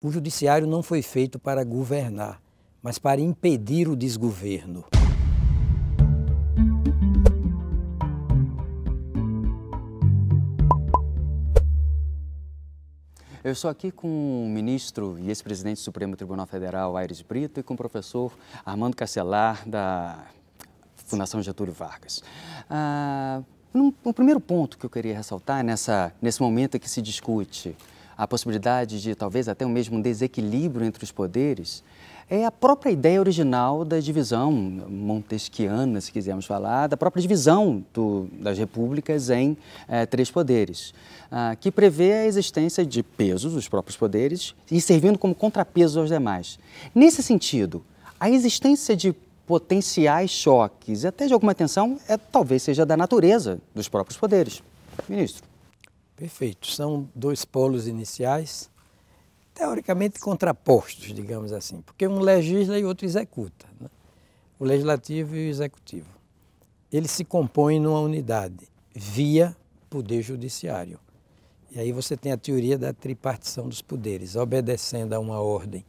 O judiciário não foi feito para governar, mas para impedir o desgoverno. Eu estou aqui com o ministro e ex-presidente do Supremo Tribunal Federal, Aires Brito, e com o professor Armando Castelar, da Fundação Getúlio Vargas. Ah, um, um primeiro ponto que eu queria ressaltar nessa, nesse momento em que se discute a possibilidade de talvez até o mesmo desequilíbrio entre os poderes, é a própria ideia original da divisão montesquiana, se quisermos falar, da própria divisão do, das repúblicas em eh, três poderes, ah, que prevê a existência de pesos, os próprios poderes, e servindo como contrapeso aos demais. Nesse sentido, a existência de potenciais choques, até de alguma tensão, é, talvez seja da natureza dos próprios poderes. Ministro. Perfeito. São dois polos iniciais, teoricamente contrapostos, digamos assim, porque um legisla e outro executa. Né? O legislativo e o executivo. Eles se compõem numa unidade, via poder judiciário. E aí você tem a teoria da tripartição dos poderes, obedecendo a uma ordem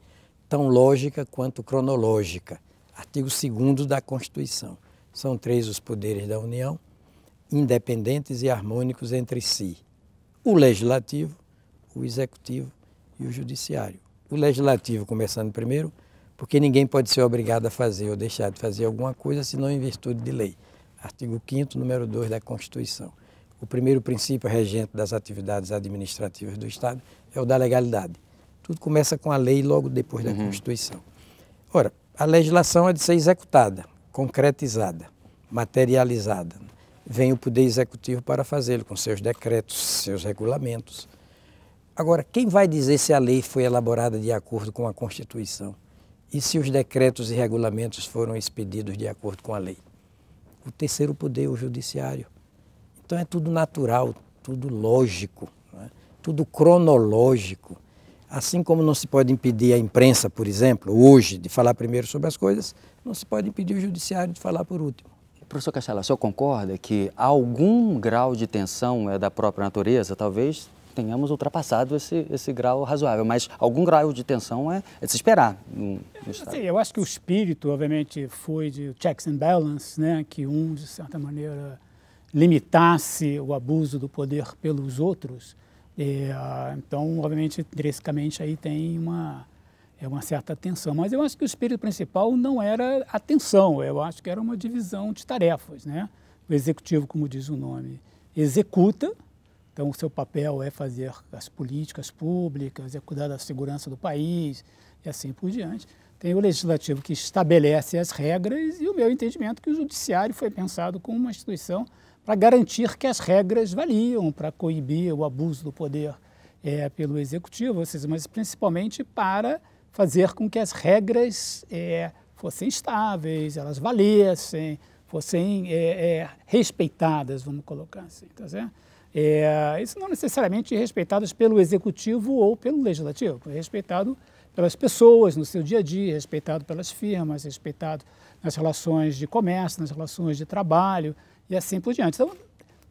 tão lógica quanto cronológica. Artigo 2 da Constituição. São três os poderes da União, independentes e harmônicos entre si o legislativo, o executivo e o judiciário. O legislativo começando primeiro, porque ninguém pode ser obrigado a fazer ou deixar de fazer alguma coisa senão em virtude de lei. Artigo 5º, número 2 da Constituição. O primeiro princípio regente das atividades administrativas do Estado é o da legalidade. Tudo começa com a lei logo depois da uhum. Constituição. Ora, a legislação é de ser executada, concretizada, materializada vem o Poder Executivo para fazê-lo, com seus decretos, seus regulamentos. Agora, quem vai dizer se a lei foi elaborada de acordo com a Constituição? E se os decretos e regulamentos foram expedidos de acordo com a lei? O terceiro poder, o judiciário. Então é tudo natural, tudo lógico, né? tudo cronológico. Assim como não se pode impedir a imprensa, por exemplo, hoje, de falar primeiro sobre as coisas, não se pode impedir o judiciário de falar por último. Professor Castela, o senhor concorda que algum grau de tensão é da própria natureza? Talvez tenhamos ultrapassado esse, esse grau razoável, mas algum grau de tensão é, é de se esperar. No, no Sim, eu acho que o espírito, obviamente, foi de checks and balances, né? que um, de certa maneira, limitasse o abuso do poder pelos outros. E, é, uh, ah, então, obviamente, intrinsecamente aí tem uma é uma certa tensão. Mas eu acho que o espírito principal não era a tensão, eu acho que era uma divisão de tarefas. Né? O executivo, como diz o nome, executa, então o seu papel é fazer as políticas públicas, é cuidar da segurança do país e assim por diante. Tem o legislativo que estabelece as regras e o meu entendimento é que o judiciário foi pensado como uma instituição para garantir que as regras valiam, para coibir o abuso do poder é, pelo executivo, ou seja, mas principalmente para fazer com que as regras é, fossem estáveis, elas valessem, fossem é, é, respeitadas, vamos colocar assim, tá certo? É, isso não necessariamente é respeitadas pelo executivo ou pelo legislativo, é respeitado pelas pessoas no seu dia a dia, respeitado pelas firmas, respeitado nas relações de comércio, nas relações de trabalho e assim por diante. Então,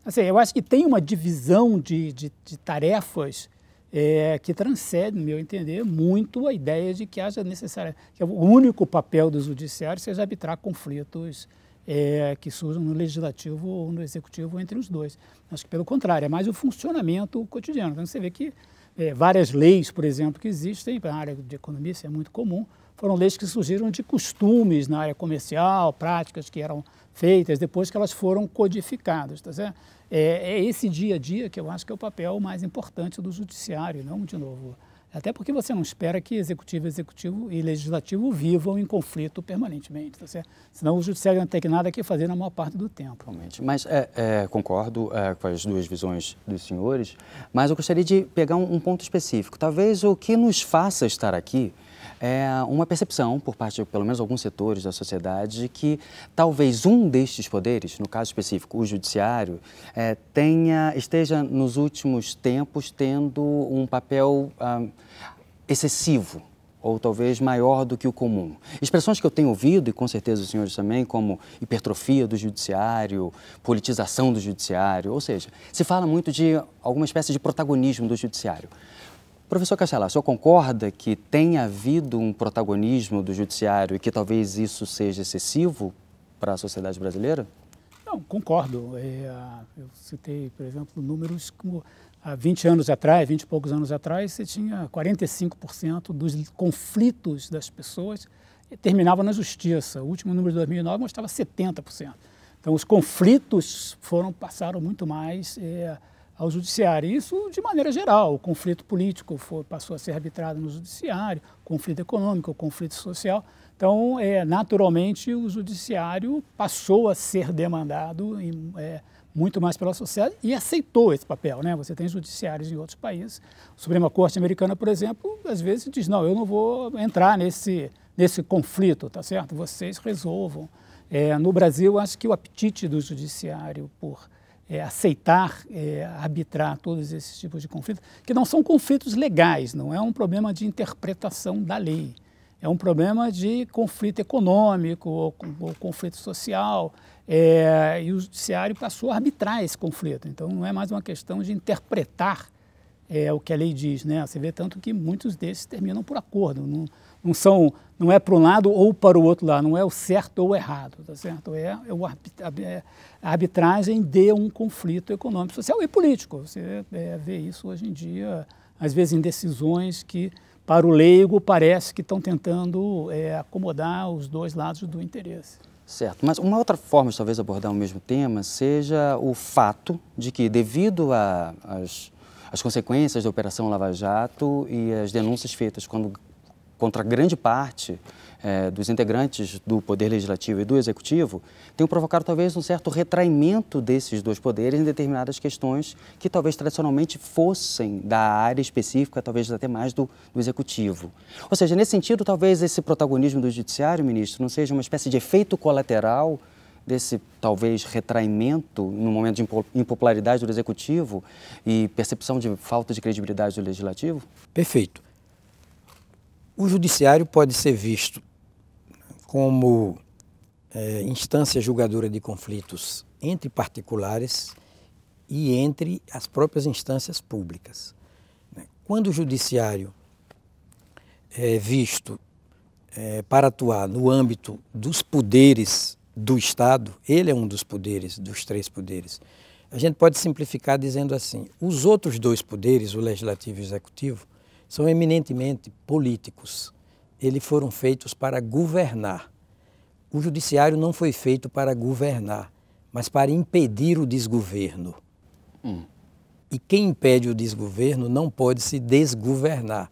assim, eu acho que tem uma divisão de, de, de tarefas é, que transcende, no meu entender, muito a ideia de que haja necessária que o único papel do judiciário seja arbitrar conflitos é, que surjam no legislativo ou no executivo entre os dois. Acho que pelo contrário, é mais o funcionamento cotidiano. Então você vê que é, várias leis, por exemplo, que existem na área de economia, isso é muito comum, foram leis que surgiram de costumes na área comercial, práticas que eram feitas depois que elas foram codificadas, tá certo? É, é, esse dia a dia que eu acho que é o papel mais importante do judiciário, não de novo. Até porque você não espera que executivo, executivo e legislativo vivam em conflito permanentemente, tá certo? Senão o judiciário não tem nada que fazer na maior parte do tempo. Realmente. Mas é, é, concordo é, com as duas visões dos senhores, mas eu gostaria de pegar um, um ponto específico. Talvez o que nos faça estar aqui é uma percepção por parte de pelo menos alguns setores da sociedade de que talvez um destes poderes, no caso específico o judiciário, é, tenha esteja nos últimos tempos tendo um papel ah, excessivo ou talvez maior do que o comum. Expressões que eu tenho ouvido, e com certeza os senhores também, como hipertrofia do judiciário, politização do judiciário, ou seja, se fala muito de alguma espécie de protagonismo do judiciário. Professor Castelar, o senhor concorda que tem havido um protagonismo do judiciário e que talvez isso seja excessivo para a sociedade brasileira? Não, concordo. É, eu citei, por exemplo, números como há 20 anos atrás, 20 e poucos anos atrás, você tinha 45% dos conflitos das pessoas terminavam na justiça. O último número de 2009 mostrava 70%. Então, os conflitos foram passaram muito mais é, ao judiciário. Isso de maneira geral. O conflito político foi, passou a ser arbitrado no judiciário, conflito econômico, conflito social. Então, é, naturalmente, o judiciário passou a ser demandado em, é, muito mais pela sociedade e aceitou esse papel. Né? Você tem judiciários em outros países. A Suprema Corte americana, por exemplo, às vezes diz, não, eu não vou entrar nesse, nesse conflito, tá certo? Vocês resolvam. É, no Brasil, acho que o apetite do judiciário por é, aceitar é, arbitrar todos esses tipos de conflitos, que não são conflitos legais, não é um problema de interpretação da lei. É um problema de conflito econômico ou, ou conflito social, é, e o judiciário passou a arbitrar esse conflito. Então, não é mais uma questão de interpretar é, o que a lei diz. Né? Você vê tanto que muitos desses terminam por acordo. Não, não são não é para um lado ou para o outro lado, não é o certo ou o errado, tá certo? É, é, é a arbitragem de um conflito econômico, social e político. Você é, vê isso hoje em dia, às vezes em decisões que, para o leigo, parece que estão tentando é, acomodar os dois lados do interesse. Certo, mas uma outra forma de talvez abordar o mesmo tema seja o fato de que, devido às as, as consequências da Operação Lava Jato e as denúncias feitas quando contra grande parte é, dos integrantes do Poder Legislativo e do Executivo, tenham provocado talvez um certo retraimento desses dois poderes em determinadas questões que talvez tradicionalmente fossem da área específica, talvez até mais do, do Executivo. Ou seja, nesse sentido, talvez esse protagonismo do Judiciário, ministro, não seja uma espécie de efeito colateral desse talvez retraimento no momento de impopularidade do executivo e percepção de falta de credibilidade do legislativo? Perfeito. O judiciário pode ser visto como é, instância julgadora de conflitos entre particulares e entre as próprias instâncias públicas. Né? Quando o judiciário é visto é, para atuar no âmbito dos poderes do Estado, ele é um dos poderes, dos três poderes. A gente pode simplificar dizendo assim: os outros dois poderes, o legislativo e o executivo, são eminentemente políticos. Eles foram feitos para governar. O judiciário não foi feito para governar, mas para impedir o desgoverno. Hum. E quem impede o desgoverno não pode se desgovernar.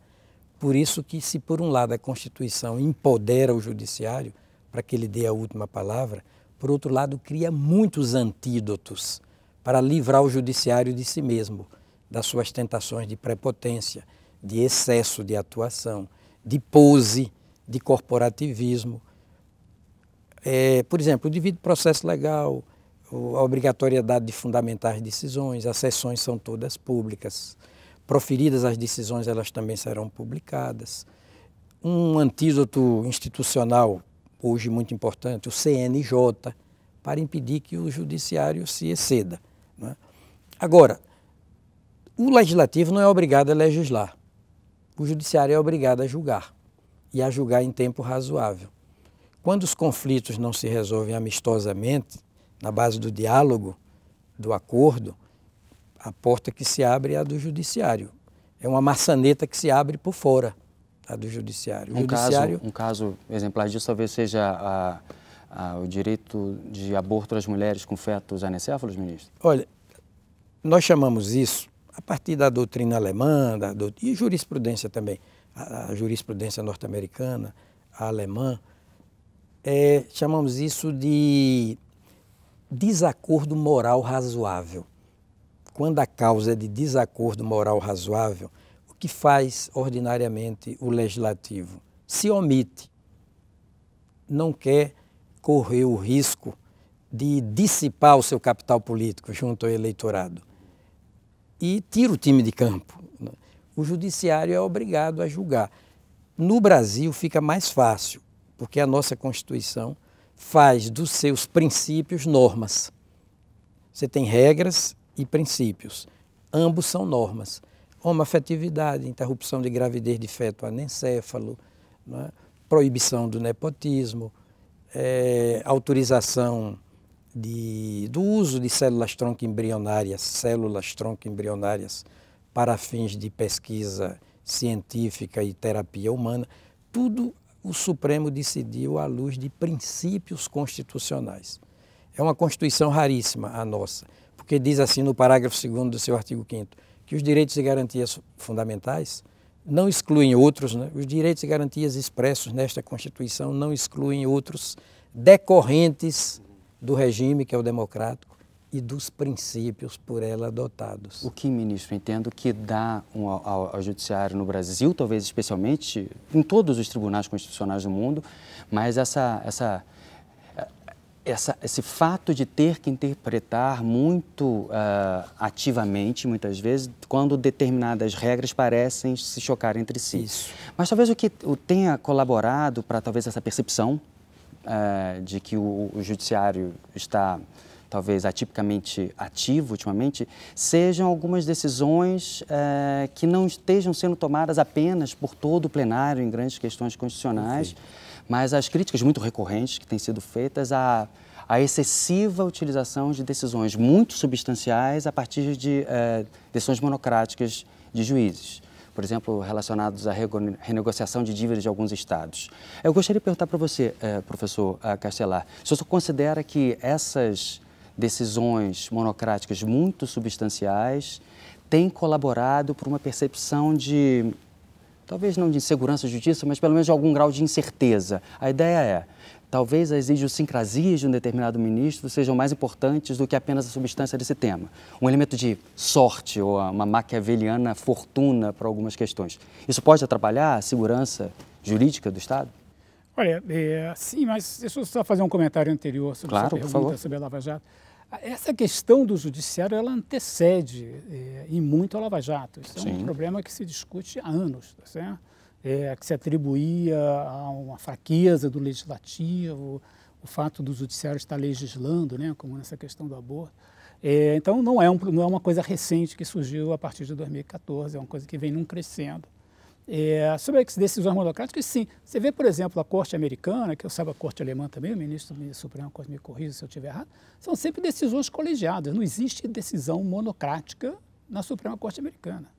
Por isso que se por um lado a Constituição empodera o judiciário para que ele dê a última palavra, por outro lado cria muitos antídotos para livrar o judiciário de si mesmo, das suas tentações de prepotência, de excesso de atuação, de pose, de corporativismo. É, por exemplo, o devido processo legal, a obrigatoriedade de fundamentar as decisões, as sessões são todas públicas. Proferidas as decisões, elas também serão publicadas. Um antídoto institucional, hoje muito importante, o CNJ, para impedir que o judiciário se exceda. Né? Agora, o legislativo não é obrigado a legislar o judiciário é obrigado a julgar e a julgar em tempo razoável. Quando os conflitos não se resolvem amistosamente, na base do diálogo, do acordo, a porta que se abre é a do judiciário. É uma maçaneta que se abre por fora, a do judiciário. um, judiciário... Caso, um caso exemplar disso talvez seja a, a, o direito de aborto às mulheres com fetos anencéfalos, ministro? Olha, nós chamamos isso a partir da doutrina alemã da do, e jurisprudência também, a, a jurisprudência norte-americana, a alemã, é, chamamos isso de desacordo moral razoável. Quando a causa é de desacordo moral razoável, o que faz ordinariamente o legislativo? Se omite, não quer correr o risco de dissipar o seu capital político junto ao eleitorado e tira o time de campo. O judiciário é obrigado a julgar. No Brasil fica mais fácil, porque a nossa Constituição faz dos seus princípios normas. Você tem regras e princípios. Ambos são normas. Homoafetividade, interrupção de gravidez de feto anencéfalo, é? proibição do nepotismo, é, autorização de, do uso de células tronco embrionárias, células tronco embrionárias para fins de pesquisa científica e terapia humana, tudo o Supremo decidiu à luz de princípios constitucionais. É uma Constituição raríssima a nossa, porque diz assim no parágrafo 2 do seu artigo 5 que os direitos e garantias fundamentais não excluem outros, né? os direitos e garantias expressos nesta Constituição não excluem outros decorrentes do regime, que é o democrático, e dos princípios por ela adotados. O que, ministro, entendo que dá um, ao, ao, judiciário no Brasil, talvez especialmente em todos os tribunais constitucionais do mundo, mas essa, essa, essa esse fato de ter que interpretar muito uh, ativamente, muitas vezes, quando determinadas regras parecem se chocar entre si. Isso. Mas talvez o que tenha colaborado para talvez essa percepção uh, de que o, o judiciário está talvez atipicamente ativo ultimamente, sejam algumas decisões eh, que não estejam sendo tomadas apenas por todo o plenário em grandes questões constitucionais, mas as críticas muito recorrentes que têm sido feitas à, à excessiva utilização de decisões muito substanciais a partir de eh, decisões monocráticas de juízes por exemplo, relacionados à renegociação de dívidas de alguns estados. Eu gostaria de perguntar para você, eh, professor eh, Castelar, se você considera que essas decisões monocráticas muito substanciais têm colaborado para uma percepção de talvez não de insegurança de justiça, mas pelo menos de algum grau de incerteza. A ideia é, Talvez as idiosincrasias de um determinado ministro sejam mais importantes do que apenas a substância desse tema. Um elemento de sorte ou uma maquiaveliana fortuna para algumas questões. Isso pode atrapalhar a segurança jurídica do Estado? Olha, é, sim, mas deixa eu só fazer um comentário anterior sobre claro, essa pergunta sobre a Lava Jato. Essa questão do judiciário, ela antecede é, e muito a Lava Jato. Isso é sim. um problema que se discute há anos, tá certo? é, que se atribuía a uma fraqueza do legislativo, o fato do judiciário estar legislando, né, como nessa questão do aborto. É, então não é, um, não é uma coisa recente que surgiu a partir de 2014, é uma coisa que vem num crescendo. É, sobre as decisões monocráticas, sim. Você vê, por exemplo, a Corte Americana, que eu saiba a Corte Alemã também, o ministro do Supremo Corte me corrija se eu estiver errado, são sempre decisões colegiadas. Não existe decisão monocrática na Suprema Corte Americana.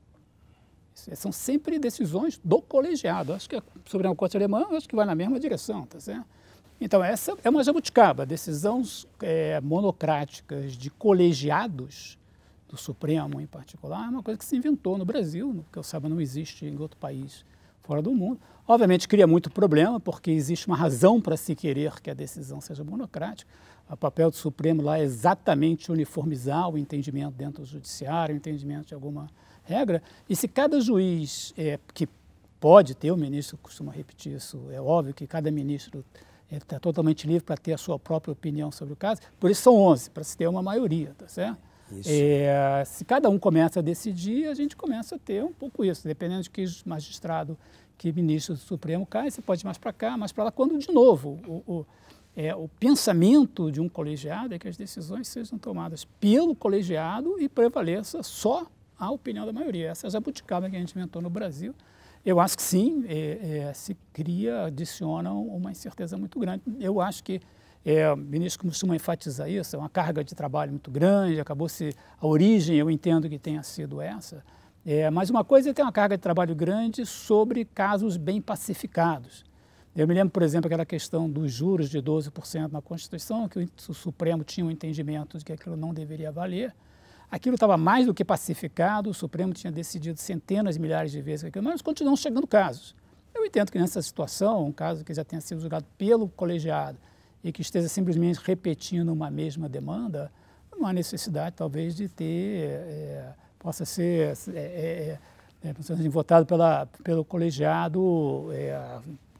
É, são sempre decisões do colegiado. Acho que a Suprema Corte Alemã acho que vai na mesma direção, tá certo? Então, essa é uma jabuticaba. Decisões é, monocráticas de colegiados, do Supremo em particular, é uma coisa que se inventou no Brasil, que eu saiba não existe em outro país fora do mundo. Obviamente cria muito problema, porque existe uma razão para se querer que a decisão seja monocrática. O papel do Supremo lá é exatamente uniformizar o entendimento dentro do judiciário, o entendimento de alguma regra. E se cada juiz é, que pode ter, o ministro costuma repetir isso, é óbvio que cada ministro está é, totalmente livre para ter a sua própria opinião sobre o caso, por isso são 11, para se ter uma maioria, tá certo? É, se cada um começa a decidir, a gente começa a ter um pouco isso, dependendo de que magistrado, que ministro do Supremo cai, você pode ir mais para cá, mais para lá, quando de novo o, o, é, o pensamento de um colegiado é que as decisões sejam tomadas pelo colegiado e prevaleça só a opinião da maioria. Essa é a jabuticaba que a gente inventou no Brasil. Eu acho que sim, é, é, se cria, adiciona uma incerteza muito grande. Eu acho que é, o ministro costuma enfatizar isso, é uma carga de trabalho muito grande, acabou-se a origem, eu entendo que tenha sido essa. É, mas uma coisa é ter é uma carga de trabalho grande sobre casos bem pacificados. Eu me lembro, por exemplo, aquela questão dos juros de 12% na Constituição, que o Supremo tinha um entendimento de que aquilo não deveria valer. Aquilo estava mais do que pacificado, o Supremo tinha decidido centenas de milhares de vezes aquilo, mas continuam chegando casos. Eu entendo que nessa situação, um caso que já tenha sido julgado pelo colegiado e que esteja simplesmente repetindo uma mesma demanda, não há necessidade, talvez, de ter, é, possa ser é, é, votado pela, pelo colegiado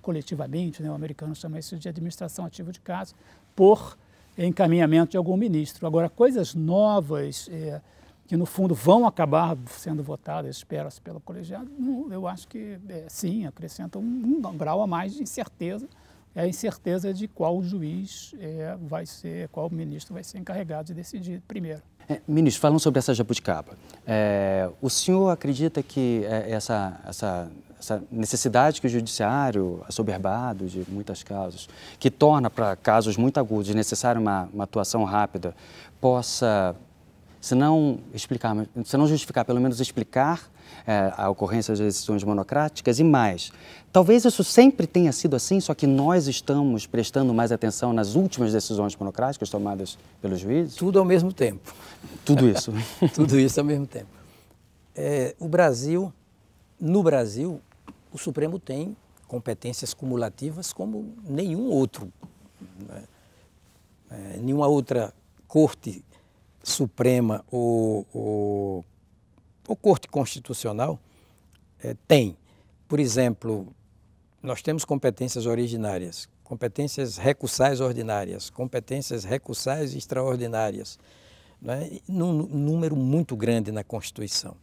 coletivamente, né? o americano chama isso de administração ativa de casos, por encaminhamento de algum ministro. Agora, coisas novas é, que, no fundo, vão acabar sendo votadas, espera-se, pelo colegiado, eu acho que é, sim, acrescenta um, um, grau a mais de incerteza. É a incerteza de qual juiz é, vai ser, qual ministro vai ser encarregado de decidir primeiro. É, ministro, falando sobre essa jabuticaba, é, o senhor acredita que essa, essa essa necessidade que o judiciário, assoberbado é de muitas causas, que torna para casos muito agudos necessária uma, uma atuação rápida, possa, se não explicar, se não justificar, pelo menos explicar é, a ocorrência das decisões monocráticas e mais. Talvez isso sempre tenha sido assim, só que nós estamos prestando mais atenção nas últimas decisões monocráticas tomadas pelos juízes? Tudo ao mesmo tempo. Tudo isso. Tudo isso ao mesmo tempo. É, o Brasil, no Brasil, o Supremo tem competências cumulativas como nenhum outro, né? é, nenhuma outra corte suprema ou, ou, ou corte constitucional é, tem. Por exemplo, nós temos competências originárias, competências recursais ordinárias, competências recursais extraordinárias, né? num número muito grande na Constituição.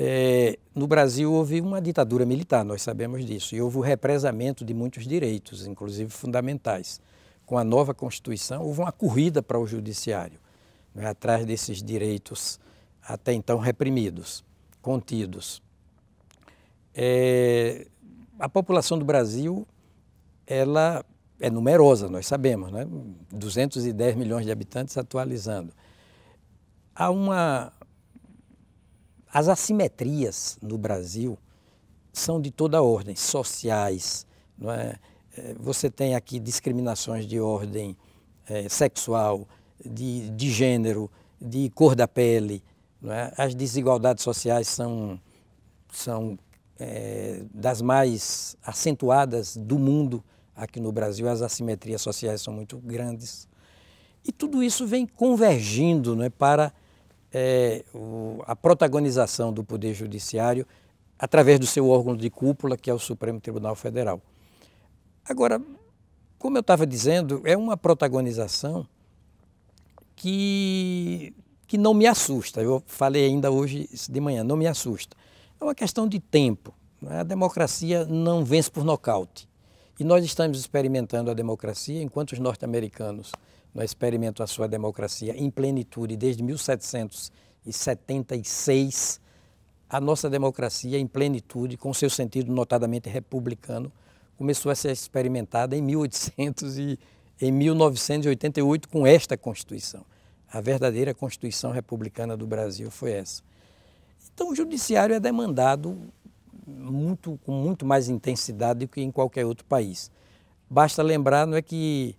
É, no Brasil houve uma ditadura militar, nós sabemos disso, e houve o represamento de muitos direitos, inclusive fundamentais. Com a nova Constituição, houve uma corrida para o judiciário, né, atrás desses direitos até então reprimidos, contidos. É, a população do Brasil ela é numerosa, nós sabemos, né? 210 milhões de habitantes atualizando. Há uma, as assimetrias no Brasil são de toda ordem, sociais. Não é? é? Você tem aqui discriminações de ordem é, sexual, de, de gênero, de cor da pele. Não é? As desigualdades sociais são, são é, das mais acentuadas do mundo. Aqui no Brasil, as assimetrias sociais são muito grandes. E tudo isso vem convergindo não é, para é, o, a protagonização do Poder Judiciário através do seu órgão de cúpula, que é o Supremo Tribunal Federal. Agora, como eu estava dizendo, é uma protagonização que, que não me assusta. Eu falei ainda hoje de manhã, não me assusta. É uma questão de tempo. Né? A democracia não vence por nocaute. E nós estamos experimentando a democracia enquanto os norte-americanos experimentou a sua democracia em plenitude desde 1776, a nossa democracia em plenitude, com seu sentido notadamente republicano, começou a ser experimentada em 1800 e em 1988 com esta Constituição. A verdadeira Constituição republicana do Brasil foi essa. Então o judiciário é demandado muito, com muito mais intensidade do que em qualquer outro país. Basta lembrar não é que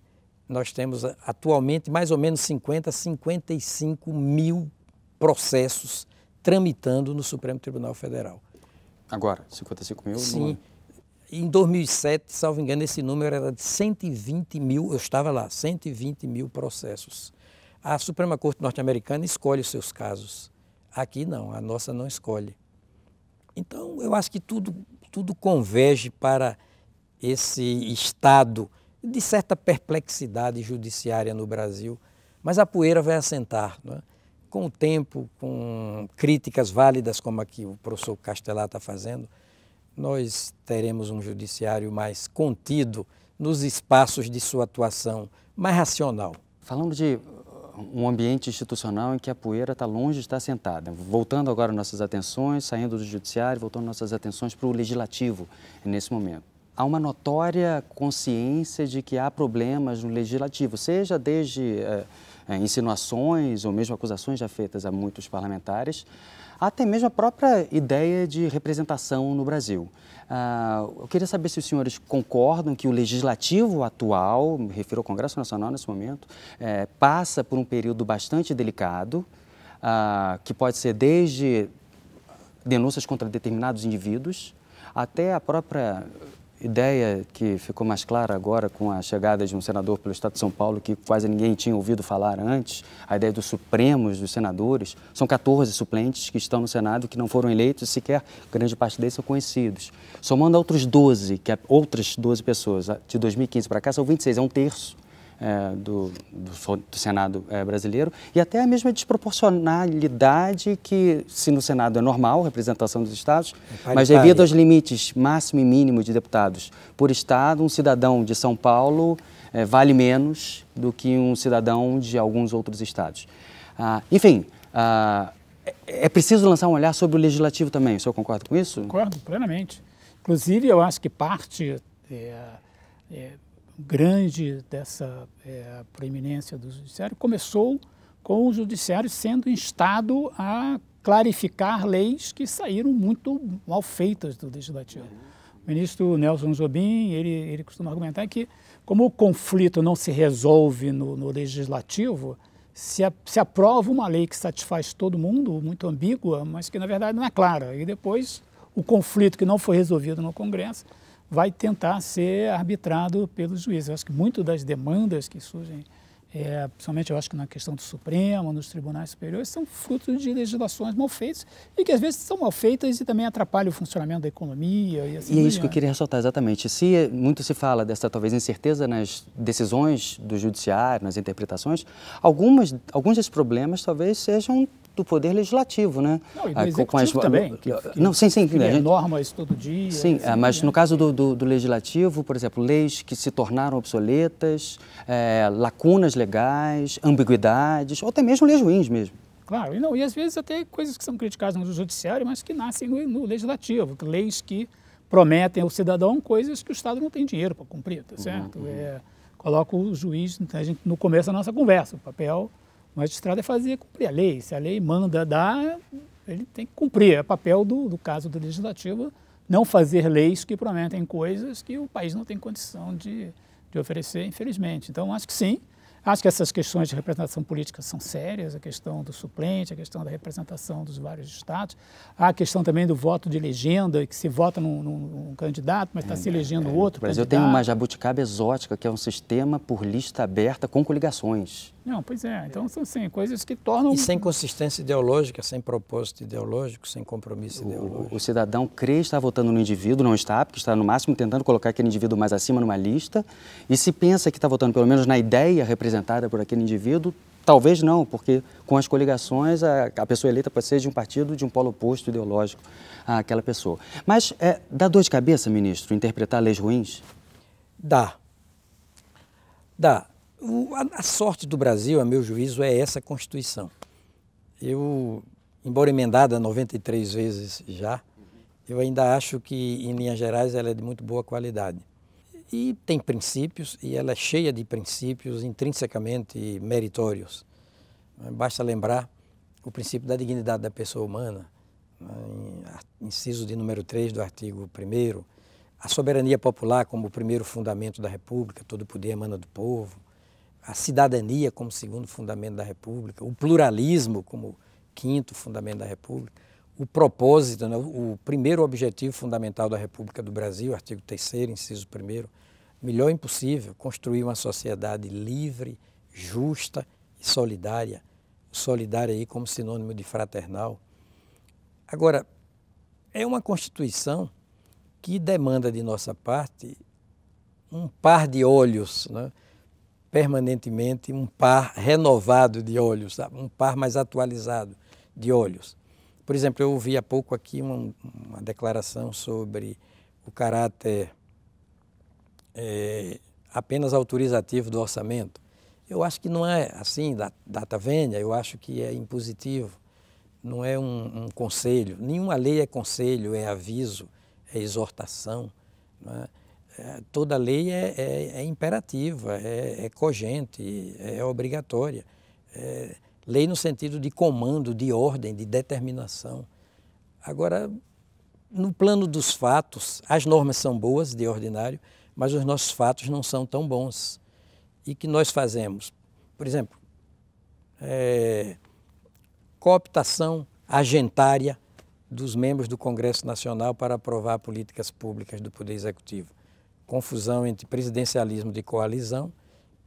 nós temos eh, atualmente mais ou menos 50, 55 mil processos tramitando no Supremo Tribunal Federal. Agora, 55 mil? Sim. Em 2007, salvo engano, esse número era de 120 mil, eu estava lá, 120 mil processos. A Suprema Corte norte-americana escolhe os seus casos. Aqui não, a nossa não escolhe. Então, eu acho que tudo, tudo converge para esse Estado de certa perplexidade judiciária no Brasil, mas a poeira vai assentar. Não é? Com o tempo, com críticas válidas como a que o professor Castelar está fazendo, nós teremos um judiciário mais contido nos espaços de sua atuação, mais racional. Falando de uh, um ambiente institucional em que a poeira está longe de estar sentada. Voltando agora nossas atenções, saindo do judiciário, voltando nossas atenções para o legislativo nesse momento há uma notória consciência de que há problemas no legislativo, seja desde é, insinuações ou mesmo acusações já feitas a muitos parlamentares, até mesmo a própria ideia de representação no Brasil. Ah, eu queria saber se os senhores concordam que o legislativo atual, me refiro ao Congresso Nacional nesse momento, é, passa por um período bastante delicado, ah, que pode ser desde denúncias contra determinados indivíduos até a própria ideia que ficou mais clara agora com a chegada de um senador pelo Estado de São Paulo, que quase ninguém tinha ouvido falar antes, a ideia dos supremos, dos senadores. São 14 suplentes que estão no Senado que não foram eleitos, sequer grande parte deles são conhecidos. Somando outros 12, que é outras 12 pessoas de 2015 para cá, são 26, é um terço é, do, do, do, Senado é, brasileiro e até a mesma desproporcionalidade que, se no Senado é normal, representação dos estados, mas devido aos limites máximo e mínimo de deputados por estado, um cidadão de São Paulo é, vale menos do que um cidadão de alguns outros estados. Ah, enfim, ah, é, é preciso lançar um olhar sobre o legislativo também. O senhor concorda com isso? Concordo plenamente. Inclusive, eu acho que parte é, é, grande dessa é, proeminência do judiciário começou com o judiciário sendo instado a clarificar leis que saíram muito mal feitas do legislativo. O ministro Nelson Jobim, ele, ele costuma argumentar que como o conflito não se resolve no, no legislativo, se, a, se aprova uma lei que satisfaz todo mundo, muito ambígua, mas que na verdade não é clara. E depois o conflito que não foi resolvido no Congresso vai tentar ser arbitrado pelos juízes. Eu acho que muito das demandas que surgem, é, principalmente eu acho que na questão do Supremo, nos tribunais superiores, são frutos de legislações mal feitas e que às vezes são mal feitas e também atrapalham o funcionamento da economia. E, assim e é isso que eu queria ressaltar, exatamente. Se é, muito se fala dessa talvez incerteza nas decisões do judiciário, nas interpretações, algumas, alguns desses problemas talvez sejam do Poder Legislativo, né? Não, e do ah, com as, também. Que, que, não, sim, sim. Que gente, normas todo dia. Sim, assim, ah, mas né? no caso do, do, do, Legislativo, por exemplo, leis que se tornaram obsoletas, é, lacunas legais, ambiguidades, ou até mesmo leis ruins mesmo. Claro, e, não, e às vezes até coisas que são criticadas no Judiciário, mas que nascem no, no Legislativo, leis que prometem ao cidadão coisas que o Estado não tem dinheiro para cumprir, tá uhum, certo? uhum. É, coloca o juiz, a gente, no começo da nossa conversa, o papel o magistrado é fazer cumprir a lei. Se a lei manda dar, ele tem que cumprir. É papel do, do caso do legislativo não fazer leis que prometem coisas que o país não tem condição de, de oferecer, infelizmente. Então, acho que sim. Acho que essas questões de representação política são sérias, a questão do suplente, a questão da representação dos vários estados, a questão também do voto de legenda, que se vota num, num, num candidato, mas está é, se elegendo é, outro. Mas eu tenho uma jabuticaba exótica, que é um sistema por lista aberta com coligações. Não, pois é. Então é. são assim, coisas que tornam. E sem consistência ideológica, sem propósito ideológico, sem compromisso ideológico. O, o cidadão crê estar votando no indivíduo, não está, porque está no máximo tentando colocar aquele indivíduo mais acima numa lista. E se pensa que está votando pelo menos na ideia representada por aquele indivíduo, talvez não, porque com as coligações a, a pessoa eleita pode ser de um partido, de um polo oposto ideológico àquela pessoa. Mas é, dá dor de cabeça, ministro, interpretar leis ruins? Dá. Dá a, a sorte do Brasil, a meu juízo, é essa Constituição. Eu, embora emendada 93 vezes já, eu ainda acho que, em linhas gerais, ela é de muito boa qualidade. E tem princípios, e ela é cheia de princípios intrinsecamente meritórios. Basta lembrar o princípio da dignidade da pessoa humana, né, inciso de número 3 do artigo 1, a soberania popular como o primeiro fundamento da República, todo poder emana do povo, a cidadania como segundo fundamento da República, o pluralismo como quinto fundamento da República, o propósito, né, o primeiro objetivo fundamental da República do Brasil, artigo 3 inciso 1 melhor impossível, construir uma sociedade livre, justa e solidária, solidária aí como sinônimo de fraternal. Agora, é uma Constituição que demanda de nossa parte um par de olhos, né? permanentemente um par renovado de olhos, um par mais atualizado de olhos. Por exemplo, eu ouvi há pouco aqui uma, uma declaração sobre o caráter é, apenas autorizativo do orçamento. Eu acho que não é assim, data vênia, eu acho que é impositivo, não é um, um conselho. Nenhuma lei é conselho, é aviso, é exortação. Não é? É, toda lei é, é, é imperativa, é, é, cogente, é obrigatória. É, lei no sentido de comando, de ordem, de determinação. Agora, no plano dos fatos, as normas são boas, de ordinário, mas os nossos fatos não são tão bons. E que nós fazemos? Por exemplo, é, cooptação agentária dos membros do Congresso Nacional para aprovar políticas públicas do Poder Executivo confusão entre presidencialismo de coalizão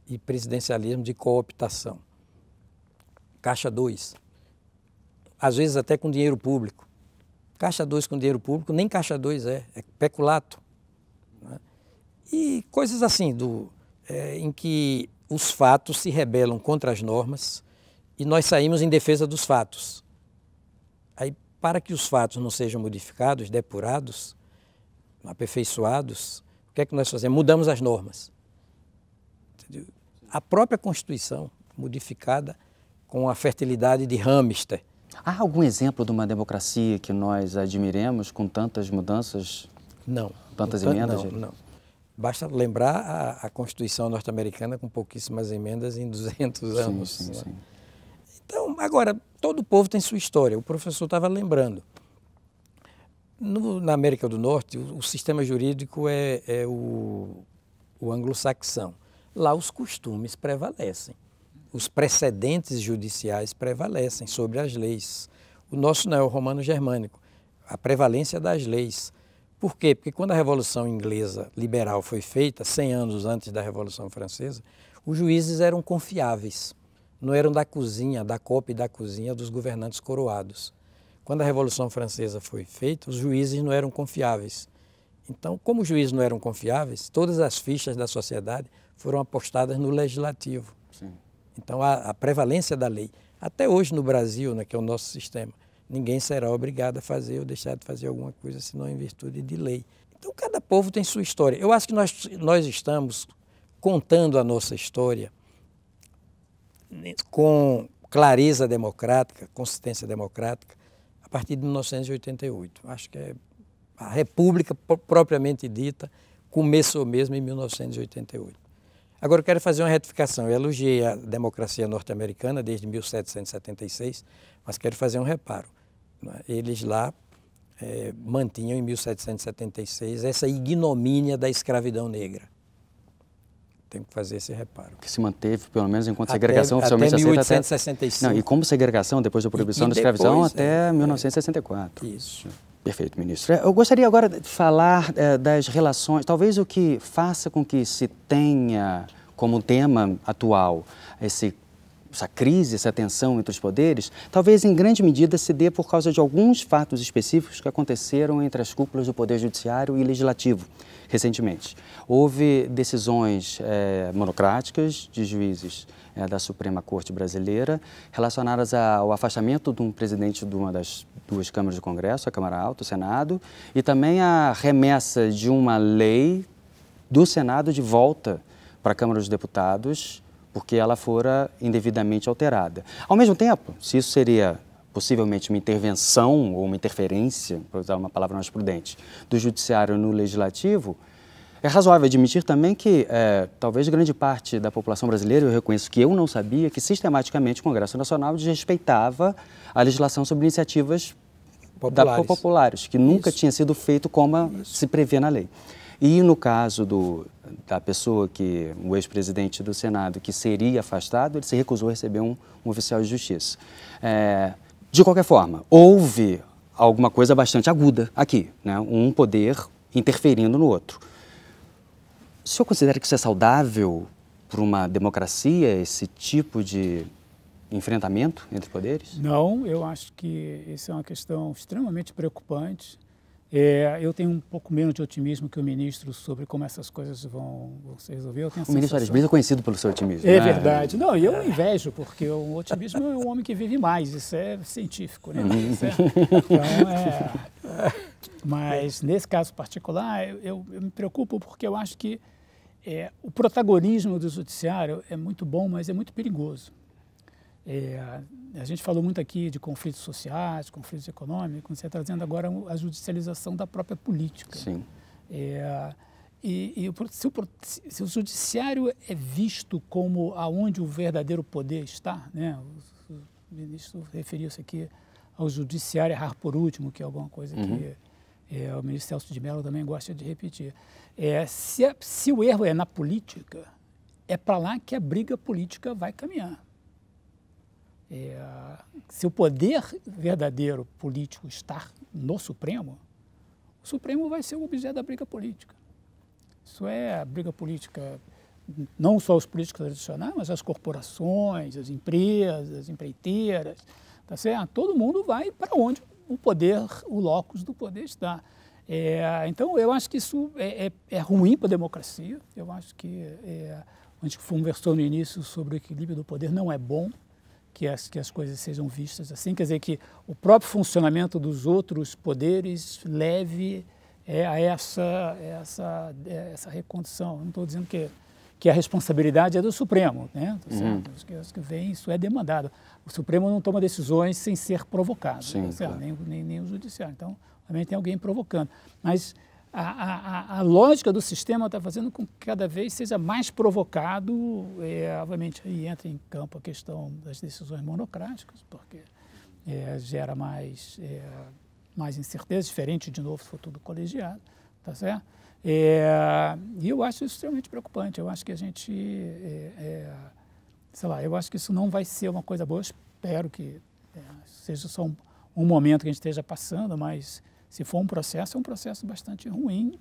e presidencialismo de cooptação. Caixa 2, às vezes até com dinheiro público. Caixa 2 com dinheiro público, nem caixa 2 é, é peculato. Né? E coisas assim, do, é, em que os fatos se rebelam contra as normas e nós saímos em defesa dos fatos. Aí, para que os fatos não sejam modificados, depurados, aperfeiçoados, o que é que nós fazemos? Mudamos as normas. Entendeu? A própria Constituição, modificada com a fertilidade de hamster. Há algum exemplo de uma democracia que nós admiremos com tantas mudanças? Não. Tantas tanto, emendas? Não, não. Basta lembrar a, a Constituição norte-americana com pouquíssimas emendas em 200 anos. Sim, sim, né? sim. Então, agora, todo povo tem sua história. O professor estava lembrando. No, na América do Norte, o, o sistema jurídico é, é o, o anglo-saxão. Lá os costumes prevalecem, os precedentes judiciais prevalecem sobre as leis. O nosso não é o romano-germânico, a prevalência das leis. Por quê? Porque quando a Revolução Inglesa liberal foi feita, 100 anos antes da Revolução Francesa, os juízes eram confiáveis, não eram da cozinha, da copa e da cozinha dos governantes coroados. Quando a Revolução Francesa foi feita, os juízes não eram confiáveis. Então, como os juízes não eram confiáveis, todas as fichas da sociedade foram apostadas no legislativo. Sim. Então, a, a, prevalência da lei. Até hoje no Brasil, né, que é o nosso sistema, ninguém será obrigado a fazer ou deixar de fazer alguma coisa senão em virtude de lei. Então, cada povo tem sua história. Eu acho que nós, nós estamos contando a nossa história né, com clareza democrática, consistência democrática, partir de 1988. Acho que é a República propriamente dita começou mesmo em 1988. Agora eu quero fazer uma retificação. Eu elogiei a democracia norte-americana desde 1776, mas quero fazer um reparo. É? Eles lá é, mantinham em 1776 essa ignomínia da escravidão negra. Temos que fazer esse reparo. Que se manteve, pelo menos, enquanto até, segregação oficialmente aceita. Até 1865. Até, não, e como segregação, depois da proibição é. e, e da escravidão, até é, 1964. Isso. Perfeito, ministro. É, eu gostaria agora de falar é, das relações, talvez o que faça com que se tenha como tema atual esse essa crise, essa tensão entre os poderes, talvez em grande medida se dê por causa de alguns fatos específicos que aconteceram entre as cúpulas do Poder Judiciário e Legislativo recentemente. Houve decisões é, monocráticas de juízes é, da Suprema Corte Brasileira relacionadas ao afastamento de um presidente de uma das duas câmaras do Congresso, a Câmara Alta, o Senado, e também a remessa de uma lei do Senado de volta para a Câmara dos Deputados porque ela fora indevidamente alterada. Ao mesmo tempo, se isso seria possivelmente uma intervenção ou uma interferência, para usar uma palavra mais prudente, do judiciário no legislativo, é razoável admitir também que é, talvez grande parte da população brasileira, eu reconheço que eu não sabia, que sistematicamente o Congresso Nacional desrespeitava a legislação sobre iniciativas populares, da, populares que nunca isso. tinha sido feito como isso. se prevê na lei. E no caso do, da pessoa que, o ex-presidente do Senado, que seria afastado, ele se recusou a receber um, um oficial de justiça. É, de qualquer forma, houve alguma coisa bastante aguda aqui, né? um poder interferindo no outro. O senhor considera que isso é saudável para uma democracia, esse tipo de enfrentamento entre poderes? Não, eu acho que isso é uma questão extremamente preocupante. É, eu tenho um pouco menos de otimismo que o ministro sobre como essas coisas vão, vão se resolver. o ministro Ares Brito é conhecido pelo seu otimismo. É né? verdade. Não, eu invejo, porque o otimismo é um homem que vive mais. Isso é científico, né? Uhum. É, então, é, é... Mas nesse caso particular, eu, eu, me preocupo porque eu acho que é, o protagonismo do judiciário é muito bom, mas é muito perigoso. É, a gente falou muito aqui de conflitos sociais, conflitos econômicos, você está trazendo agora a judicialização da própria política. Sim. É, e, e se, o, se, o, judiciário é visto como aonde o verdadeiro poder está, né? o, o ministro referiu-se aqui ao judiciário errar por último, que é alguma coisa uhum. que é, o ministro Celso de Mello também gosta de repetir. É, se, se o erro é na política, é para lá que a briga política vai caminhar. É, se o poder verdadeiro político estar no Supremo, o Supremo vai ser o objeto da briga política. Isso é a briga política, não só os políticos tradicionais, mas as corporações, as empresas, as empreiteiras, tá certo? Todo mundo vai para onde o poder, o locus do poder está. É, então, eu acho que isso é, é, é ruim para a democracia. Eu acho que, é, a gente conversou no início sobre o equilíbrio do poder, não é bom que as, que as coisas sejam vistas assim. Quer dizer, que o próprio funcionamento dos outros poderes leve é, a essa, é essa, é essa recondição. Não estou dizendo que, que a responsabilidade é do Supremo, né? Tá uhum. Os, que, os que vêm, isso é demandado. O Supremo não toma decisões sem ser provocado, Sim, tá claro. nem, nem, nem o Judiciário. Então, também tem alguém provocando. Mas a, a, a, lógica do sistema está fazendo com que cada vez seja mais provocado, é, obviamente aí entra em campo a questão das decisões monocráticas, porque é, gera mais, é, mais incerteza, diferente de novo se for tudo colegiado, tá certo? É, e eu acho isso extremamente preocupante, eu acho que a gente, é, é, sei lá, eu acho que isso não vai ser uma coisa boa, eu espero que seja só um, um momento que a gente esteja passando, mas se for um processo, é um processo bastante ruim,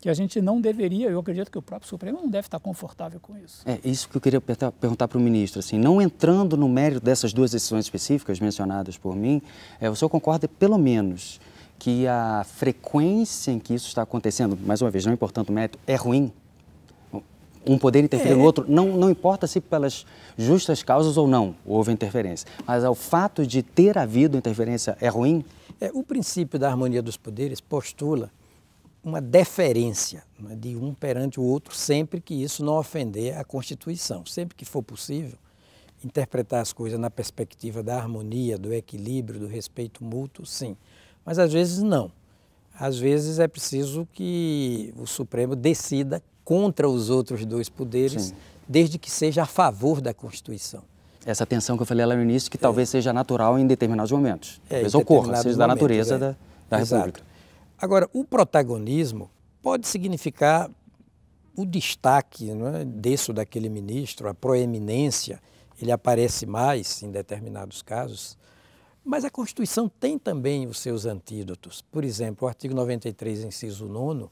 que a gente não deveria, eu acredito que o próprio Supremo não deve estar confortável com isso. É isso que eu queria perguntar para o ministro. Assim, não entrando no mérito dessas duas decisões específicas mencionadas por mim, é, o senhor concorda, pelo menos, que a frequência em que isso está acontecendo, mais uma vez, não importando o mérito, é ruim? um poder interferir é. no outro, não, não importa se pelas justas causas ou não houve interferência, mas ao fato de ter havido interferência é ruim? É, o princípio da harmonia dos poderes postula uma deferência né, de um perante o outro, sempre que isso não ofender a Constituição, sempre que for possível, interpretar as coisas na perspectiva da harmonia, do equilíbrio, do respeito mútuo, sim. Mas às vezes não. Às vezes é preciso que o Supremo decida contra os outros dois poderes, Sim. desde que seja a favor da Constituição. Essa tensão que eu falei lá no início, que talvez é. seja natural em determinados momentos. É, talvez ocorra, seja momentos, da natureza é. da, da República. Agora, o protagonismo pode significar o destaque não é, desse daquele ministro, a proeminência, ele aparece mais em determinados casos, mas a Constituição tem também os seus antídotos. Por exemplo, o artigo 93, inciso 9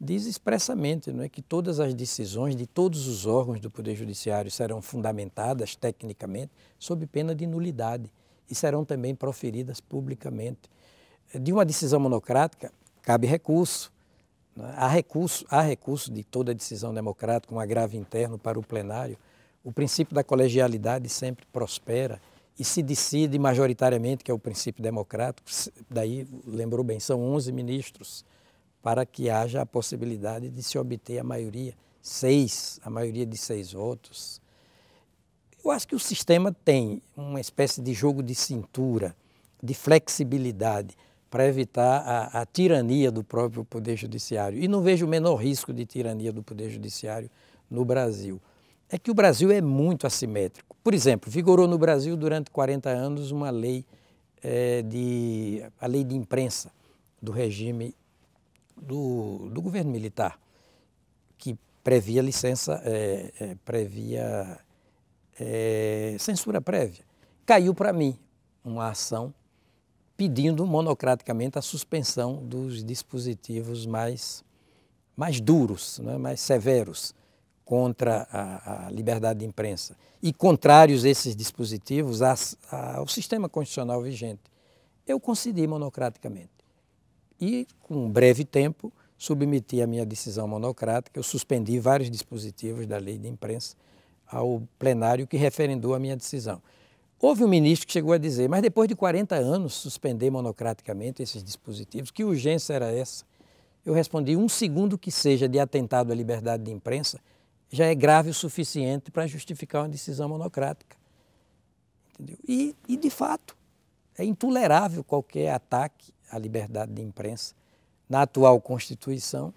diz expressamente não é, que todas as decisões de todos os órgãos do Poder Judiciário serão fundamentadas tecnicamente sob pena de nulidade e serão também proferidas publicamente. De uma decisão monocrática, cabe recurso. É? Há recurso, há recurso de toda decisão democrática, um agravo interno para o plenário. O princípio da colegialidade sempre prospera e se decide majoritariamente, que é o princípio democrático, daí lembrou bem, são 11 ministros para que haja a possibilidade de se obter a maioria, seis, a maioria de seis votos. Eu acho que o sistema tem uma espécie de jogo de cintura, de flexibilidade, para evitar a, a tirania do próprio Poder Judiciário. E não vejo o menor risco de tirania do Poder Judiciário no Brasil. É que o Brasil é muito assimétrico. Por exemplo, vigorou no Brasil durante 40 anos uma lei, é, de, a lei de imprensa do regime do, do governo militar, que previa licença, é, é, previa é, censura prévia. Caiu para mim uma ação pedindo monocraticamente a suspensão dos dispositivos mais, mais duros, né, mais severos contra a, a, liberdade de imprensa e contrários esses dispositivos a, a, ao sistema constitucional vigente. Eu concedi monocraticamente e, com um breve tempo, submeti a minha decisão monocrática, eu suspendi vários dispositivos da lei de imprensa ao plenário que referendou a minha decisão. Houve um ministro que chegou a dizer, mas depois de 40 anos suspender monocraticamente esses dispositivos, que urgência era essa? Eu respondi, um segundo que seja de atentado à liberdade de imprensa já é grave o suficiente para justificar uma decisão monocrática. Entendeu? E, e, de fato, é intolerável qualquer ataque a liberdade de imprensa. Na atual Constituição,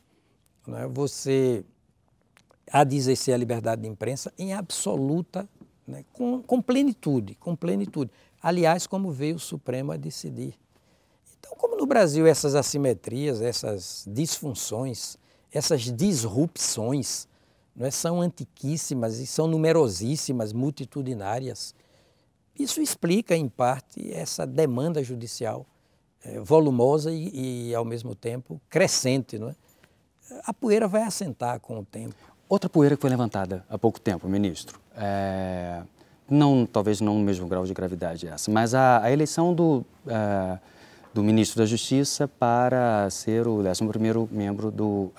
né? você há de exercer a liberdade de imprensa em absoluta, né, com, com plenitude, com plenitude. Aliás, como veio o Supremo a decidir. Então, como no Brasil essas assimetrias, essas disfunções, essas disrupções né, são antiquíssimas e são numerosíssimas, multitudinárias, isso explica, em parte, essa demanda judicial é, volumosa e, e, ao mesmo tempo, crescente. Não é? A poeira vai assentar com o tempo. Outra poeira que foi levantada há pouco tempo, ministro, é... não, talvez não no mesmo grau de gravidade essa, mas a, a eleição do, é, do ministro da Justiça para ser o 11 primeiro membro do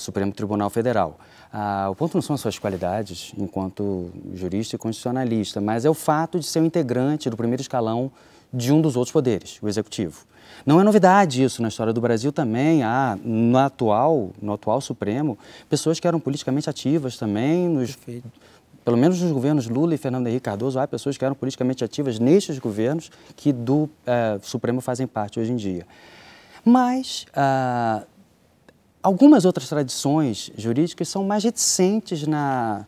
Supremo Tribunal Federal. o ponto não são as suas qualidades enquanto jurista e constitucionalista, mas é o fato de ser o integrante do primeiro escalão de um dos outros poderes, o executivo. Não é novidade isso na história do Brasil também. Há, no atual, no atual Supremo, pessoas que eram politicamente ativas também nos. Perfeito. Pelo menos nos governos Lula e Fernando Henrique Cardoso, há pessoas que eram politicamente ativas nestes governos que do eh, Supremo fazem parte hoje em dia. Mas ah, algumas outras tradições jurídicas são mais reticentes na,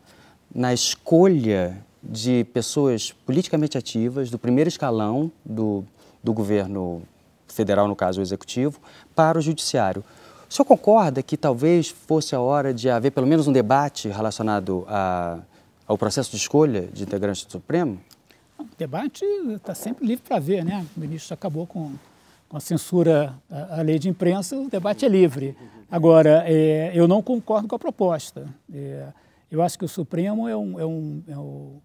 na escolha de pessoas politicamente ativas, do primeiro escalão do, do governo federal, no caso o executivo, para o judiciário. O senhor concorda que talvez fosse a hora de haver pelo menos um debate relacionado a, ao processo de escolha de integrantes do Supremo? O debate está sempre livre para ver, né? O ministro acabou com, com a censura à lei de imprensa, o debate é livre. Agora, é, eu não concordo com a proposta. É, eu acho que o Supremo é um, é um, é um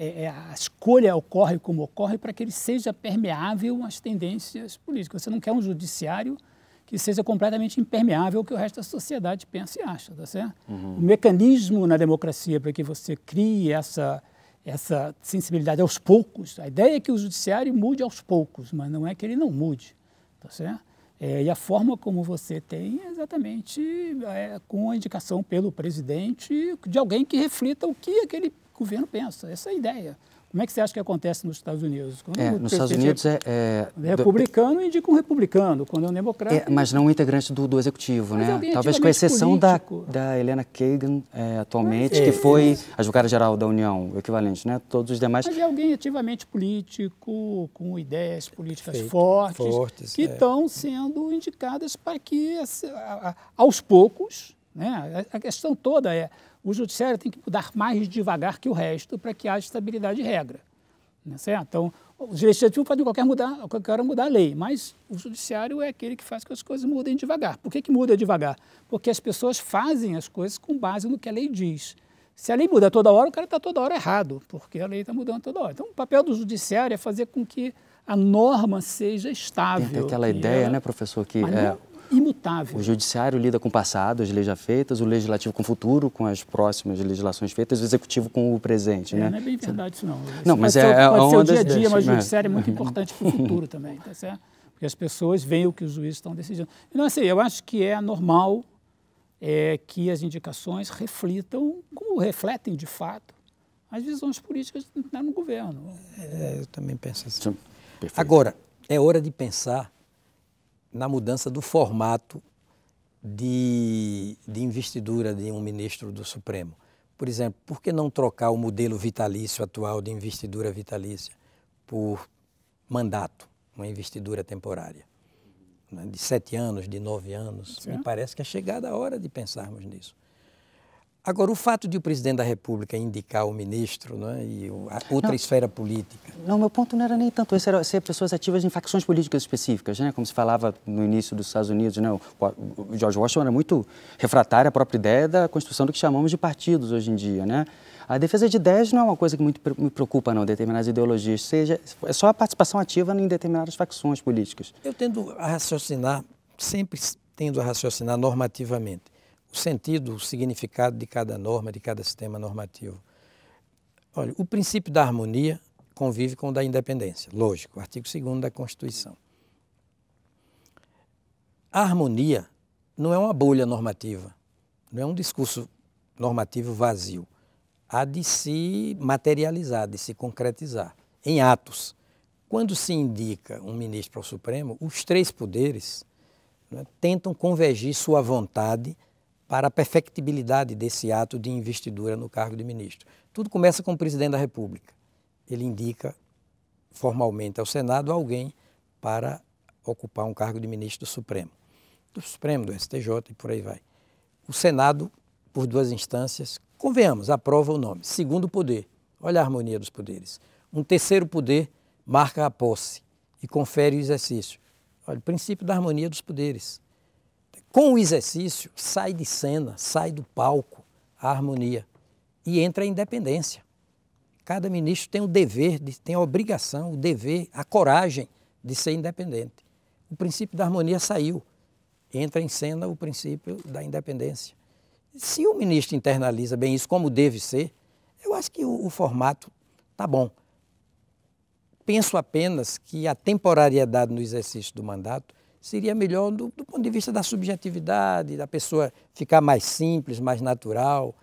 é, é, a escolha ocorre como ocorre para que ele seja permeável às tendências políticas. Você não quer um judiciário que seja completamente impermeável ao que o resto da sociedade pensa e acha, tá certo? Uhum. O mecanismo na democracia para que você crie essa, essa sensibilidade aos poucos, a ideia é que o judiciário mude aos poucos, mas não é que ele não mude, tá certo? É, e a forma como você tem é exatamente é, com a indicação pelo presidente de alguém que reflita o que aquele o governo pensa. Essa é a ideia. Como é que você acha que acontece nos Estados Unidos? Quando é, nos Estados Unidos é, é, Republicano indica um republicano, quando é um democrata. É, mas não um integrante do, do executivo, mas né? É Talvez com exceção da, da Helena Kagan, é, atualmente, que é, foi a advogada-geral da União, o equivalente, né? Todos os demais. Mas é alguém ativamente político, com ideias políticas Feito, fortes, fortes, que é. estão sendo indicadas para que, aos poucos, né? a questão toda é o judiciário tem que mudar mais devagar que o resto para que haja estabilidade de regra. Né, certo? Então, o legislativo pode qualquer, mudar, qualquer hora mudar a lei, mas o judiciário é aquele que faz que as coisas mudem devagar. Por que, que muda devagar? Porque as pessoas fazem as coisas com base no que a lei diz. Se a lei muda toda hora, o cara está toda hora errado, porque a lei está mudando toda hora. Então, o papel do judiciário é fazer com que a norma seja estável. Tem aquela ideia, ela... né, professor, que é, imutável. O judiciário lida com o passado, as leis já feitas, o legislativo com o futuro, com as próximas legislações feitas, o executivo com o presente, é, né? Não é bem verdade isso não. Isso não, mas é, pode é ser o dia a dia, mas o né? judiciário é muito importante para o futuro também, tá certo? Porque as pessoas veem o que os juízes estão decidindo. Então, assim, eu acho que é normal é, que as indicações reflitam, como refletem de fato, as visões políticas no governo. É, eu também penso assim. Perfeito. Agora, é hora de pensar na mudança do formato de, de investidura de um ministro do Supremo. Por exemplo, por que não trocar o modelo vitalício atual de investidura vitalícia por mandato, uma investidura temporária? Né, de sete anos, de nove anos. Sim. Me parece que é chegada a hora de pensarmos nisso. Agora, o fato de o presidente da República indicar o ministro né, e outra não, esfera política. Não, meu ponto não era nem tanto esse, era ser pessoas ativas em facções políticas específicas, né? como se falava no início dos Estados Unidos. Né? O George Washington era muito refratário à própria ideia da construção do que chamamos de partidos hoje em dia. Né? A defesa de ideias não é uma coisa que muito me preocupa, não, determinadas ideologias, seja é só a participação ativa em determinadas facções políticas. Eu tendo a raciocinar, sempre tendo a raciocinar normativamente o sentido, o significado de cada norma, de cada sistema normativo. Olha, o princípio da harmonia convive com o da independência, lógico, artigo 2 da Constituição. A harmonia não é uma bolha normativa, não é um discurso normativo vazio. Há de se materializar, de se concretizar em atos. Quando se indica um ministro ao Supremo, os três poderes né, tentam convergir sua vontade para a perfectibilidade desse ato de investidura no cargo de ministro. Tudo começa com o presidente da República. Ele indica formalmente ao Senado alguém para ocupar um cargo de ministro do Supremo, do Supremo, do STJ e por aí vai. O Senado, por duas instâncias, convenhamos, aprova o nome. Segundo poder, olha a harmonia dos poderes. Um terceiro poder marca a posse e confere o exercício. Olha, o princípio da harmonia dos poderes. Com o exercício, sai de cena, sai do palco a harmonia e entra a independência. Cada ministro tem o dever, de, tem a obrigação, o dever, a coragem de ser independente. O princípio da harmonia saiu, entra em cena o princípio da independência. Se o ministro internaliza bem isso, como deve ser, eu acho que o, o formato está bom. Penso apenas que a temporariedade no exercício do mandato seria melhor do, do, ponto de vista da subjetividade, da pessoa ficar mais simples, mais natural,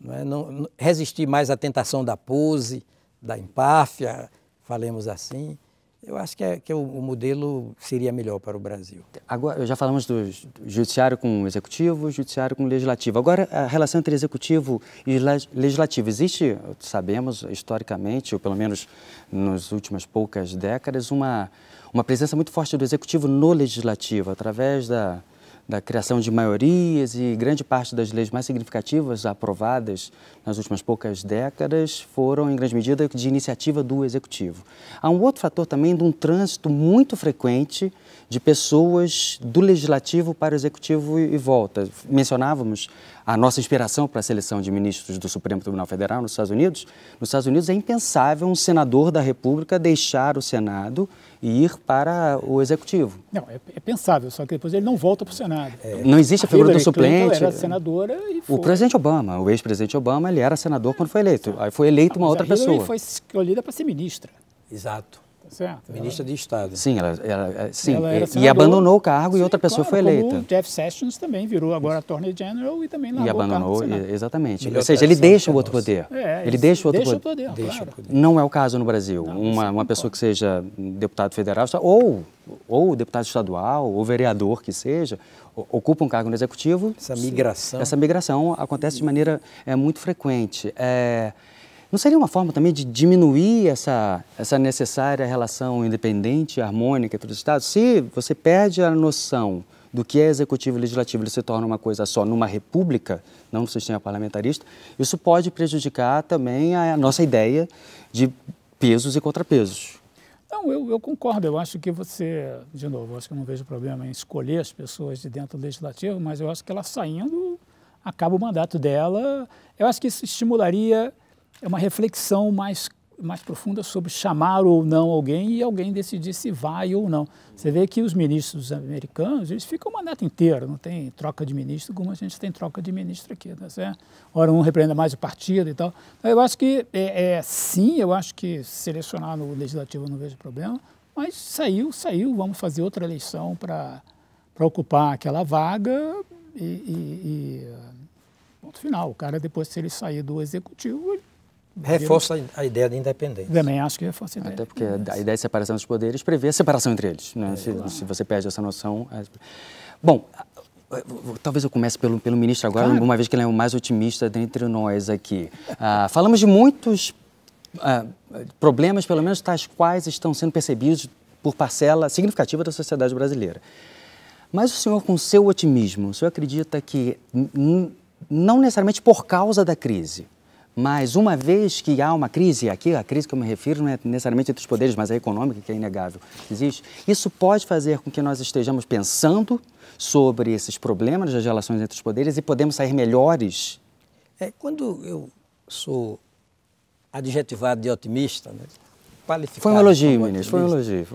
não é? não, resistir mais à tentação da pose, da empáfia, falemos assim. Eu acho que, é, que é o, o, modelo seria melhor para o Brasil. Agora, já falamos do judiciário com o executivo, judiciário com o legislativo. Agora, a relação entre executivo e legislativo. Existe, sabemos historicamente, ou pelo menos nas últimas poucas décadas, uma, uma presença muito forte do Executivo no Legislativo, através da, da criação de maiorias e grande parte das leis mais significativas aprovadas nas últimas poucas décadas foram, em grande medida, de iniciativa do Executivo. Há um outro fator também de um trânsito muito frequente de pessoas do Legislativo para o Executivo e volta. Mencionávamos a nossa inspiração para a seleção de ministros do Supremo Tribunal Federal nos Estados Unidos, nos Estados Unidos é impensável um senador da República deixar o Senado e ir para o Executivo. Não, é, é pensável, só que depois ele não volta para o Senado. É, não existe a, a figura do suplente. era senadora e foi. O presidente Obama, o ex-presidente Obama, ele era senador quando foi eleito. Aí foi eleito uma outra a pessoa. foi escolhida para ser ministra. Exato. Certo. Ministra de Estado. Sim, ela, ela é, sim. Ela e, senador, e, abandonou o cargo sim, e outra pessoa claro, foi eleita. o Jeff Sessions também virou agora Attorney General e também largou e abandonou, exatamente. Ou seja, ele deixa o é outro poder. É, ele deixa o outro deixa poder. O poder, deixa claro. o poder. Não é o caso no Brasil. Não, uma uma pessoa que seja deputado federal ou ou deputado estadual ou vereador que seja ocupa um cargo no executivo. Essa migração. Essa migração acontece de maneira é, muito frequente. É, não seria uma forma também de diminuir essa, essa necessária relação independente, harmônica entre os Estados? Se você perde a noção do que é executivo e legislativo, ele se torna uma coisa só numa república, não no sistema parlamentarista, isso pode prejudicar também a nossa ideia de pesos e contrapesos. Não, eu, eu, concordo. Eu acho que você, de novo, acho que eu não vejo problema em escolher as pessoas de dentro do legislativo, mas eu acho que ela saindo acaba o mandato dela. Eu acho que isso estimularia é uma reflexão mais, mais profunda sobre chamar ou não alguém e alguém decidir se vai ou não. Você vê que os ministros americanos, eles ficam o mandato inteiro, não tem troca de ministro, como a gente tem troca de ministro aqui, tá né? certo? É, ora, um repreenda mais o partido e tal. Então, eu acho que, é, é, sim, eu acho que selecionar no legislativo não vejo problema, mas saiu, saiu, vamos fazer outra eleição para ocupar aquela vaga e, e, e ponto final. O cara, depois, se ele sair do executivo, ele Reforça a ideia de independência. Também acho que reforça a ideia. Até porque a ideia de separação dos poderes prevê a separação entre eles. Né? É, se, claro. se, você perde essa noção. É- Bom, Talvez eu comece pelo, pelo ministro agora, claro. uma vez que ele é o mais otimista dentre nós aqui. Ah, falamos de muitos ah, problemas, pelo menos tais quais estão sendo percebidos por parcela significativa da sociedade brasileira. Mas o senhor, com seu otimismo, o senhor acredita que, não necessariamente por causa da crise, mas uma vez que há uma crise, aqui a crise que eu me refiro não é necessariamente entre os poderes, mas a é econômica, que é inegável, existe, isso pode fazer com que nós estejamos pensando sobre esses problemas das relações entre os poderes e podemos sair melhores? É, quando eu sou adjetivado de otimista, né? qualificado... Foi um elogio, ministro, foi um elogio.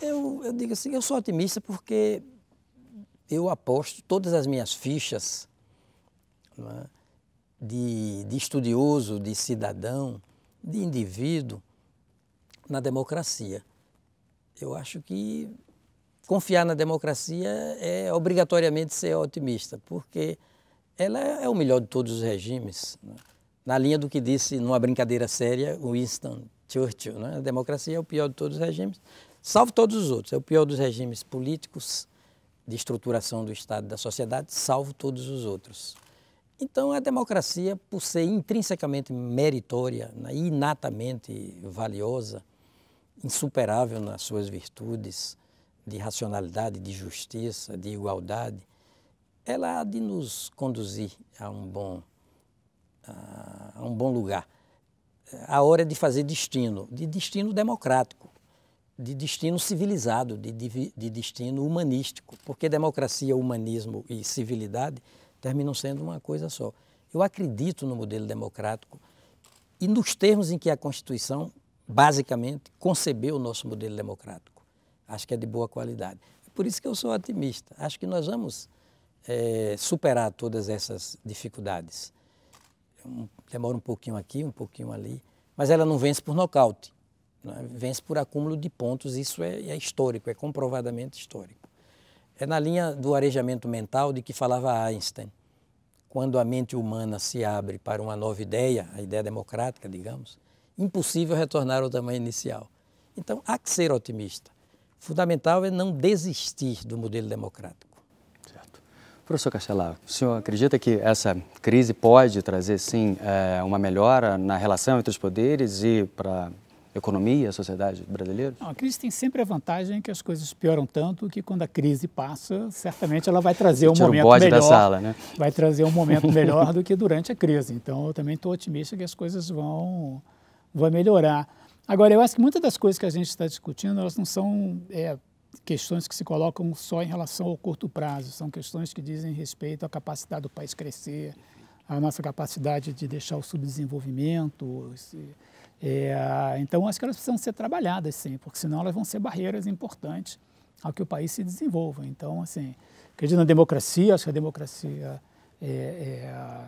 Eu, eu digo assim, eu sou otimista porque eu aposto todas as minhas fichas... Não é? de, de estudioso, de cidadão, de indivíduo na democracia. Eu acho que confiar na democracia é obrigatoriamente ser otimista, porque ela é o melhor de todos os regimes. Né? Na linha do que disse, numa brincadeira séria, Winston Churchill, né? a democracia é o pior de todos os regimes, salvo todos os outros. É o pior dos regimes políticos, de estruturação do Estado e da sociedade, salvo todos os outros. Então, a democracia, por ser intrinsecamente meritória, né, inatamente valiosa, insuperável nas suas virtudes de racionalidade, de justiça, de igualdade, ela há de nos conduzir a um bom, a um bom lugar. A hora é de fazer destino, de destino democrático, de destino civilizado, de, de, de destino humanístico, porque democracia, humanismo e civilidade – terminam sendo uma coisa só. Eu acredito no modelo democrático e nos termos em que a Constituição, basicamente, concebeu o nosso modelo democrático. Acho que é de boa qualidade. É por isso que eu sou otimista. Acho que nós vamos é, superar todas essas dificuldades. Demora um pouquinho aqui, um pouquinho ali, mas ela não vence por nocaute, né? vence por acúmulo de pontos. Isso é, é histórico, é comprovadamente histórico. É na linha do arejamento mental de que falava Einstein. Quando a mente humana se abre para uma nova ideia, a ideia democrática, digamos, impossível retornar ao tamanho inicial. Então, há que ser otimista. Fundamental é não desistir do modelo democrático. Certo. Professor Castelar, o senhor acredita que essa crise pode trazer, sim, eh, uma melhora na relação entre os poderes e para economia, sociedade brasileira? Não, a crise tem sempre a vantagem que as coisas pioram tanto que quando a crise passa, certamente ela vai trazer um momento o melhor. Da sala, né? Vai trazer um momento melhor do que durante a crise. Então, eu também estou otimista que as coisas vão, vão melhorar. Agora, eu acho que muitas das coisas que a gente está discutindo, elas não são é, questões que se colocam só em relação ao curto prazo, são questões que dizem respeito à capacidade do país crescer, à nossa capacidade de deixar o subdesenvolvimento, é, então, acho que elas precisam ser trabalhadas, sim, porque senão elas vão ser barreiras importantes ao que o país se desenvolva. Então, assim, acredito na democracia, acho que a democracia está é, é,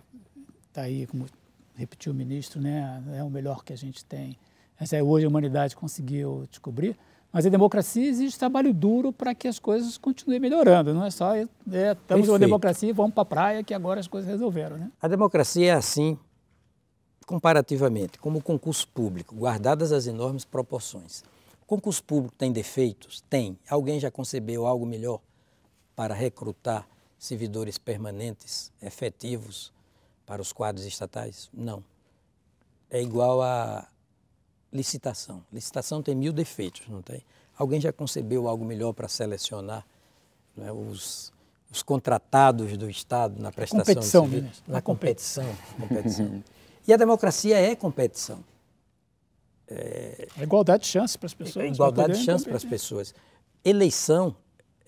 tá aí, como repetiu o ministro, né, é o melhor que a gente tem. Essa é, hoje a humanidade conseguiu descobrir, mas a democracia exige trabalho duro para que as coisas continuem melhorando, não é só é, é estamos numa democracia e vamos para a praia que agora as coisas resolveram. Né? A democracia é assim, comparativamente, como o concurso público, guardadas as enormes proporções, o concurso público tem defeitos? Tem. Alguém já concebeu algo melhor para recrutar servidores permanentes, efetivos, para os quadros estatais? Não. É igual a licitação. Licitação tem mil defeitos, não tem? Alguém já concebeu algo melhor para selecionar né, os, os contratados do Estado na prestação competição, de serviço? Na competição. competição. E a democracia é competição. É, igualdade de chance para as pessoas. É né? Igualdade de chance para as pessoas. Eleição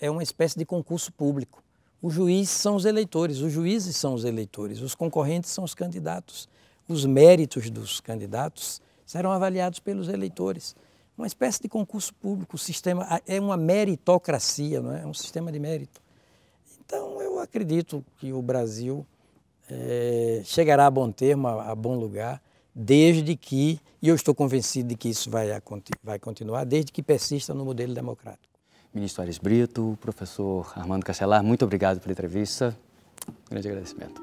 é uma espécie de concurso público. O juiz são os eleitores, os juízes são os eleitores, os concorrentes são os candidatos. Os méritos dos candidatos serão avaliados pelos eleitores. Uma espécie de concurso público, o sistema é uma meritocracia, não é? é um sistema de mérito. Então, eu acredito que o Brasil é, chegará a bom termo, a, a, bom lugar, desde que, e eu estou convencido de que isso vai, vai continuar, desde que persista no modelo democrático. Ministro Ares Brito, professor Armando Castelar, muito obrigado pela entrevista. Grande agradecimento.